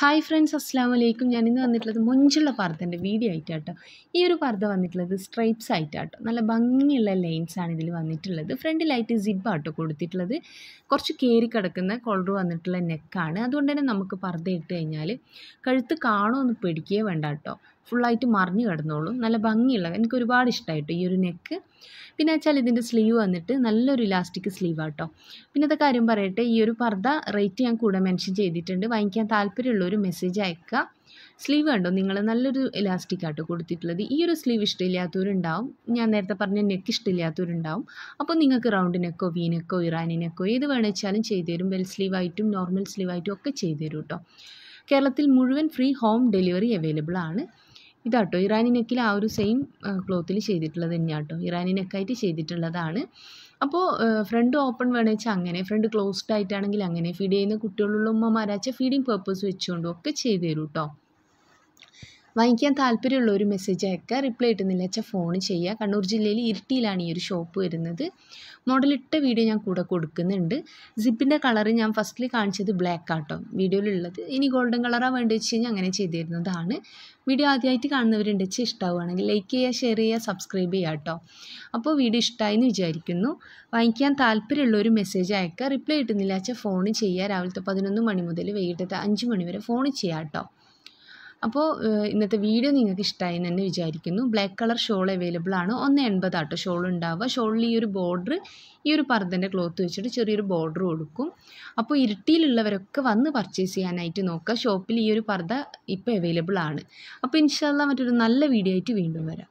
hi friends അസ്സാം വലൈക്കും ഇന്ന് വന്നിട്ടുള്ളത് മുഞ്ചുള്ള പർദ്ദൻ്റെ വീഡിയോ ആയിട്ടാട്ടോ ഈ ഒരു പർദ്ദ വന്നിട്ടുള്ളത് സ്ട്രൈപ്സ് ആയിട്ടാട്ടോ നല്ല ഭംഗിയുള്ള ലൈൻസാണ് ഇതിൽ വന്നിട്ടുള്ളത് ഫ്രണ്ടിലായിട്ട് സിബാട്ടോ കൊടുത്തിട്ടുള്ളത് കുറച്ച് കയറി കിടക്കുന്ന കോളർ വന്നിട്ടുള്ള നെക്കാണ് അതുകൊണ്ട് തന്നെ നമുക്ക് പർദ്ദ ഇട്ട് കഴിഞ്ഞാൽ കഴുത്ത് കാണുമോ ഒന്ന് പിടിക്കുകയേ വേണ്ട കേട്ടോ ഫുള്ളായിട്ട് മറിഞ്ഞു കിടന്നോളും നല്ല ഭംഗിയുള്ള എനിക്ക് ഒരുപാട് ഇഷ്ടമായിട്ട് ഈ ഒരു നെക്ക് പിന്നെ വെച്ചാൽ ഇതിൻ്റെ സ്ലീവ് വന്നിട്ട് നല്ലൊരു ഇലാസ്റ്റിക് സ്ലീവാട്ടോ പിന്നത്തെ കാര്യം പറയട്ടെ ഈ ഒരു പർദ്ദ റേറ്റ് ഞാൻ കൂടെ മെൻഷൻ ചെയ്തിട്ടുണ്ട് വാങ്ങിക്കാൻ ഒരു മെസ്സേജ് അയക്കുക സ്ലീവ് കണ്ടോ നിങ്ങൾ നല്ലൊരു ഇലാസ്റ്റിക് ആട്ടോ കൊടുത്തിട്ടുള്ളത് ഈ ഒരു സ്ലീവ് ഇഷ്ടമില്ലാത്തവരുണ്ടാവും ഞാൻ നേരത്തെ പറഞ്ഞ നെക്ക് ഇഷ്ടമില്ലാത്തവരുണ്ടാവും അപ്പോൾ നിങ്ങൾക്ക് റൗണ്ട് നെക്കോ വി നെക്കോ ഇറാനി നെക്കോ ഏത് വേണമെച്ചാലും ചെയ്തുതരും ബെൽ സ്ലീവായിട്ടും നോർമൽ സ്ലീവായിട്ടും ഒക്കെ ചെയ്തു തരും കേരളത്തിൽ മുഴുവൻ ഫ്രീ ഹോം ഡെലിവറി അവൈലബിൾ ആണ് ഇതാട്ടോ ഇറാനി നെക്കിൽ ആ ഒരു സെയിം ക്ലോത്തിൽ ചെയ്തിട്ടുള്ളത് തന്നെയാണ് കേട്ടോ ഇറാനി നെക്കായിട്ട് ചെയ്തിട്ടുള്ളതാണ് അപ്പോൾ ഫ്രണ്ട് ഓപ്പൺ വേണമെന്ന് വെച്ചാൽ അങ്ങനെ ഫ്രണ്ട് ക്ലോസ്ഡ് ആയിട്ടാണെങ്കിൽ അങ്ങനെ ഫീഡ് ചെയ്യുന്ന കുട്ടികളുള്ള ഉമ്മമാരാച്ച ഫീഡിങ് പേർപ്പസ് വെച്ചുകൊണ്ടും ഒക്കെ ചെയ്തു തരും കേട്ടോ വാങ്ങിക്കാൻ താല്പര്യമുള്ള ഒരു മെസ്സേജ് അയക്കുക റിപ്ലൈ കിട്ടുന്നില്ല വെച്ചാൽ ഫോൺ ചെയ്യുക കണ്ണൂർ ജില്ലയിൽ ഇരിട്ടിയിലാണ് ഈ ഒരു ഷോപ്പ് വരുന്നത് മോഡലിട്ട വീഡിയോ ഞാൻ കൂടെ കൊടുക്കുന്നുണ്ട് സിപ്പിൻ്റെ കളർ ഞാൻ ഫസ്റ്റിൽ കാണിച്ചത് ബ്ലാക്ക് ആട്ടോ വീഡിയോയിലുള്ളത് ഇനി ഗോൾഡൻ കളറാണ് വേണ്ടി വെച്ച് കഴിഞ്ഞാൽ അങ്ങനെ ചെയ്തിരുന്നതാണ് വീഡിയോ ആദ്യമായിട്ട് കാണുന്നവരുണ്ട് വെച്ചാൽ ഇഷ്ടമാവുകയാണെങ്കിൽ ലൈക്ക് ചെയ്യുക ഷെയർ ചെയ്യുക സബ്സ്ക്രൈബ് ചെയ്യുക കേട്ടോ അപ്പോൾ വീഡിയോ എന്ന് വിചാരിക്കുന്നു വാങ്ങിക്കാൻ താല്പര്യമുള്ള ഒരു മെസ്സേജ് അയക്കുക റിപ്ലൈ കിട്ടുന്നില്ല വെച്ചാൽ ഫോൺ ചെയ്യുക രാവിലത്തെ പതിനൊന്ന് മണി മുതൽ വൈകിട്ടത്തെ അഞ്ച് മണി വരെ ഫോൺ ചെയ്യുക കേട്ടോ അപ്പോൾ ഇന്നത്തെ വീഡിയോ നിങ്ങൾക്ക് ഇഷ്ടമായി എന്ന് വിചാരിക്കുന്നു ബ്ലാക്ക് കളർ ഷോൾ അവൈലബിൾ ആണ് ഒന്ന് എൺപതാട്ടോ ഷോൾ ഉണ്ടാവുക ഷോളിൽ ഈ ഒരു ബോർഡർ ഈ ഒരു പർദ്ദൻ്റെ ക്ലോത്ത് വെച്ചിട്ട് ചെറിയൊരു ബോർഡർ കൊടുക്കും അപ്പോൾ ഇരുട്ടിയിലുള്ളവരൊക്കെ വന്ന് പർച്ചേസ് ചെയ്യാനായിട്ട് നോക്കുക ഷോപ്പിൽ ഈ ഒരു പർദ്ദ ഇപ്പോൾ അവൈലബിൾ ആണ് അപ്പോൾ ഇൻഷാല്ല മറ്റൊരു നല്ല വീഡിയോ ആയിട്ട് വീണ്ടും വരാം